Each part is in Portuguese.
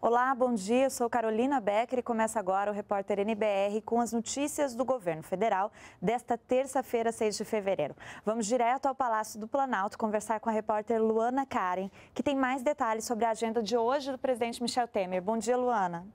Olá, bom dia. Eu sou Carolina Becker e começa agora o repórter NBR com as notícias do governo federal desta terça-feira, 6 de fevereiro. Vamos direto ao Palácio do Planalto conversar com a repórter Luana Karen, que tem mais detalhes sobre a agenda de hoje do presidente Michel Temer. Bom dia, Luana.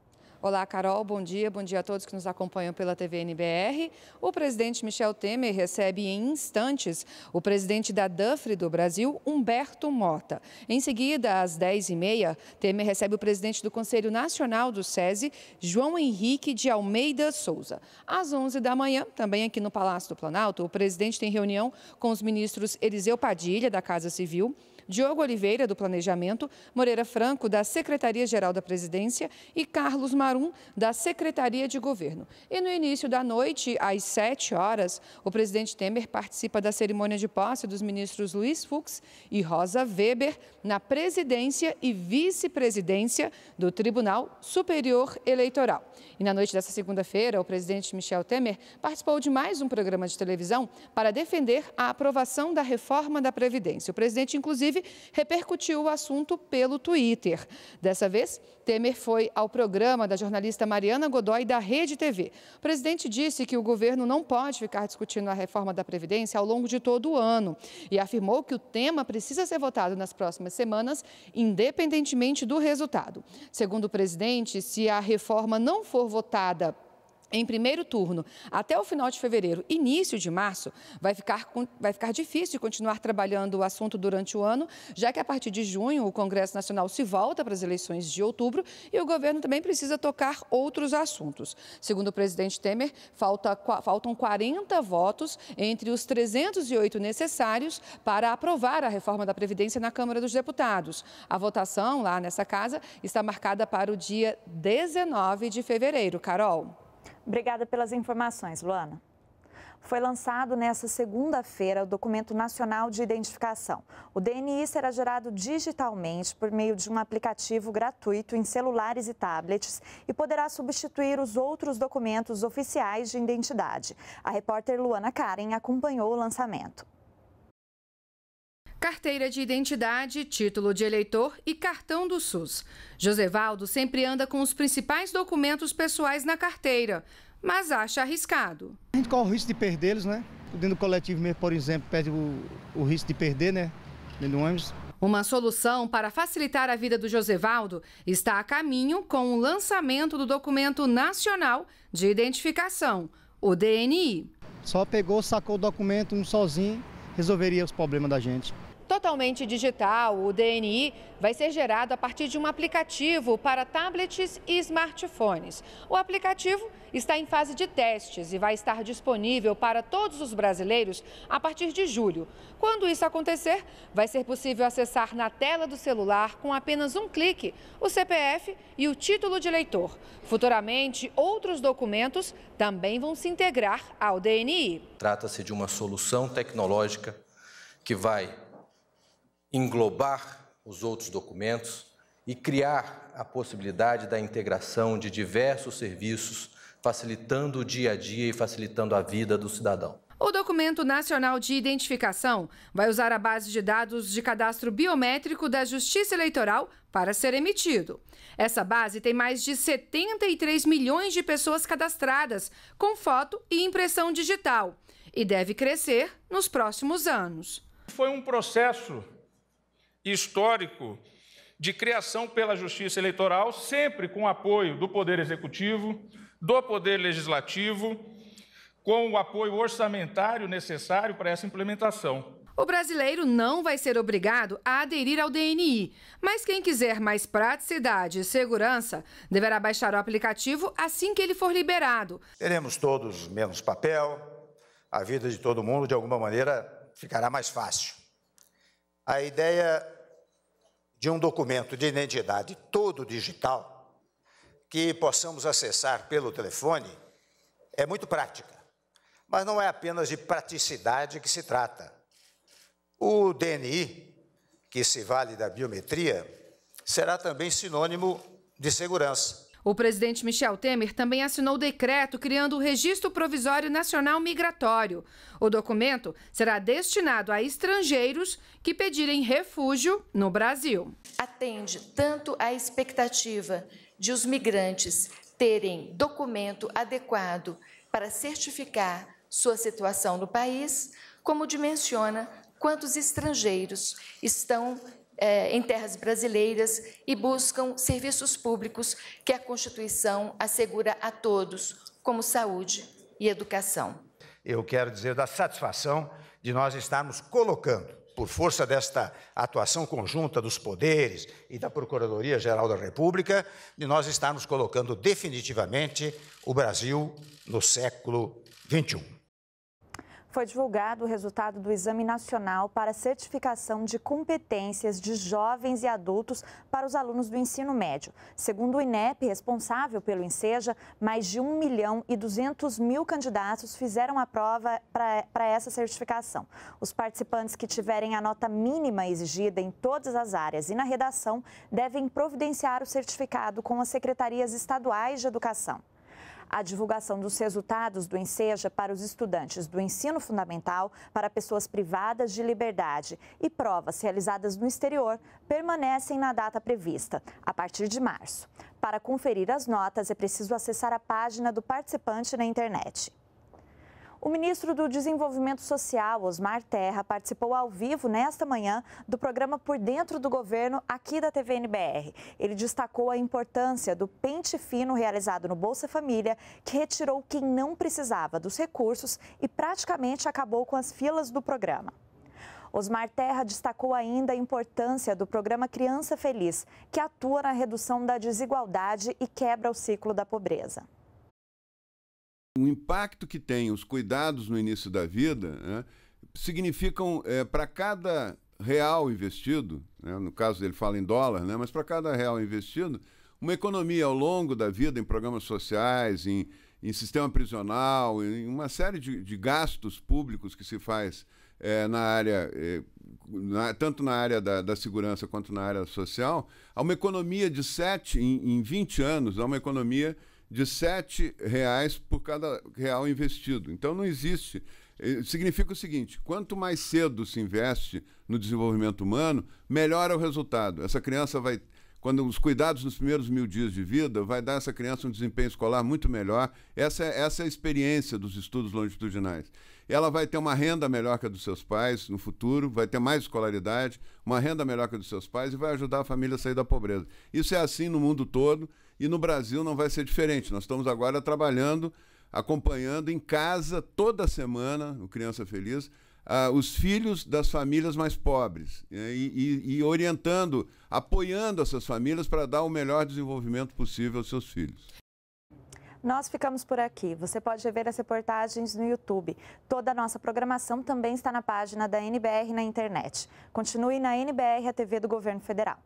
Olá, Carol, bom dia. Bom dia a todos que nos acompanham pela TV NBR. O presidente Michel Temer recebe em instantes o presidente da DUFRE do Brasil, Humberto Mota. Em seguida, às 10h30, Temer recebe o presidente do Conselho Nacional do SESI, João Henrique de Almeida Souza. Às 11 da manhã, também aqui no Palácio do Planalto, o presidente tem reunião com os ministros Eliseu Padilha, da Casa Civil, Diogo Oliveira, do Planejamento, Moreira Franco, da Secretaria-Geral da Presidência e Carlos Marum, da Secretaria de Governo. E no início da noite, às 7 horas, o presidente Temer participa da cerimônia de posse dos ministros Luiz Fux e Rosa Weber na presidência e vice-presidência do Tribunal Superior Eleitoral. E na noite dessa segunda-feira, o presidente Michel Temer participou de mais um programa de televisão para defender a aprovação da reforma da Previdência. O presidente, inclusive, inclusive, repercutiu o assunto pelo Twitter. Dessa vez, Temer foi ao programa da jornalista Mariana Godoy da Rede TV. O presidente disse que o governo não pode ficar discutindo a reforma da Previdência ao longo de todo o ano e afirmou que o tema precisa ser votado nas próximas semanas, independentemente do resultado. Segundo o presidente, se a reforma não for votada em primeiro turno até o final de fevereiro, início de março, vai ficar, vai ficar difícil continuar trabalhando o assunto durante o ano, já que a partir de junho o Congresso Nacional se volta para as eleições de outubro e o governo também precisa tocar outros assuntos. Segundo o presidente Temer, falta, faltam 40 votos entre os 308 necessários para aprovar a reforma da Previdência na Câmara dos Deputados. A votação lá nessa casa está marcada para o dia 19 de fevereiro. Carol. Obrigada pelas informações, Luana. Foi lançado nesta segunda-feira o Documento Nacional de Identificação. O DNI será gerado digitalmente por meio de um aplicativo gratuito em celulares e tablets e poderá substituir os outros documentos oficiais de identidade. A repórter Luana Karen acompanhou o lançamento carteira de identidade, título de eleitor e cartão do SUS. Josevaldo sempre anda com os principais documentos pessoais na carteira, mas acha arriscado. A gente corre o risco de perdê-los, né? Dentro do coletivo mesmo, por exemplo, perde o, o risco de perder, né? Dentro do ônibus. Uma solução para facilitar a vida do Josevaldo está a caminho com o lançamento do documento nacional de identificação, o DNI. Só pegou, sacou o documento um sozinho, resolveria os problemas da gente totalmente digital, o DNI vai ser gerado a partir de um aplicativo para tablets e smartphones. O aplicativo está em fase de testes e vai estar disponível para todos os brasileiros a partir de julho. Quando isso acontecer, vai ser possível acessar na tela do celular, com apenas um clique, o CPF e o título de eleitor. Futuramente, outros documentos também vão se integrar ao DNI. Trata-se de uma solução tecnológica que vai englobar os outros documentos e criar a possibilidade da integração de diversos serviços, facilitando o dia a dia e facilitando a vida do cidadão. O documento nacional de identificação vai usar a base de dados de cadastro biométrico da Justiça Eleitoral para ser emitido. Essa base tem mais de 73 milhões de pessoas cadastradas, com foto e impressão digital, e deve crescer nos próximos anos. Foi um processo histórico de criação pela Justiça Eleitoral, sempre com o apoio do Poder Executivo, do Poder Legislativo, com o apoio orçamentário necessário para essa implementação. O brasileiro não vai ser obrigado a aderir ao DNI, mas quem quiser mais praticidade e segurança deverá baixar o aplicativo assim que ele for liberado. Teremos todos menos papel, a vida de todo mundo, de alguma maneira, ficará mais fácil a ideia de um documento de identidade todo digital que possamos acessar pelo telefone é muito prática, mas não é apenas de praticidade que se trata. O DNI, que se vale da biometria, será também sinônimo de segurança. O presidente Michel Temer também assinou o decreto criando o Registro Provisório Nacional Migratório. O documento será destinado a estrangeiros que pedirem refúgio no Brasil. Atende tanto à expectativa de os migrantes terem documento adequado para certificar sua situação no país, como dimensiona quantos estrangeiros estão é, em terras brasileiras e buscam serviços públicos que a Constituição assegura a todos, como saúde e educação. Eu quero dizer da satisfação de nós estarmos colocando por força desta atuação conjunta dos poderes e da Procuradoria-Geral da República, de nós estarmos colocando definitivamente o Brasil no século XXI foi divulgado o resultado do Exame Nacional para Certificação de Competências de Jovens e Adultos para os alunos do ensino médio. Segundo o INEP, responsável pelo Inseja, mais de 1 milhão e 200 mil candidatos fizeram a prova para essa certificação. Os participantes que tiverem a nota mínima exigida em todas as áreas e na redação devem providenciar o certificado com as secretarias estaduais de educação a divulgação dos resultados do Enseja para os estudantes do ensino fundamental, para pessoas privadas de liberdade e provas realizadas no exterior permanecem na data prevista, a partir de março. Para conferir as notas, é preciso acessar a página do participante na internet. O ministro do Desenvolvimento Social, Osmar Terra, participou ao vivo nesta manhã do programa Por Dentro do Governo aqui da TVNBR. Ele destacou a importância do pente fino realizado no Bolsa Família, que retirou quem não precisava dos recursos e praticamente acabou com as filas do programa. Osmar Terra destacou ainda a importância do programa Criança Feliz, que atua na redução da desigualdade e quebra o ciclo da pobreza o impacto que tem os cuidados no início da vida né, significam é, eh, para cada real investido, né, no caso ele fala em dólar, né, mas para cada real investido, uma economia ao longo da vida em programas sociais, em, em sistema prisional, em uma série de, de gastos públicos que se faz é, na área, é, na, tanto na área da, da, segurança quanto na área social, há uma economia de 7, em, em 20 anos, há uma economia de sete reais por cada real investido. Então não existe. Eh, significa o seguinte: quanto mais cedo se investe no desenvolvimento humano, melhor é o resultado. Essa criança vai quando os cuidados nos primeiros mil dias de vida vai dar essa criança um desempenho escolar muito melhor. Essa é, essa é a experiência dos estudos longitudinais. Ela vai ter uma renda melhor que a dos seus pais no futuro, vai ter mais escolaridade, uma renda melhor que a dos seus pais e vai ajudar a família a sair da pobreza. Isso é assim no mundo todo e no Brasil não vai ser diferente. Nós estamos agora trabalhando, acompanhando em casa toda semana o Criança Feliz ah, os filhos das famílias mais pobres né, e, e, e orientando, apoiando essas famílias para dar o melhor desenvolvimento possível aos seus filhos. Nós ficamos por aqui. Você pode ver as reportagens no YouTube. Toda a nossa programação também está na página da NBR na internet. Continue na NBR, a TV do Governo Federal.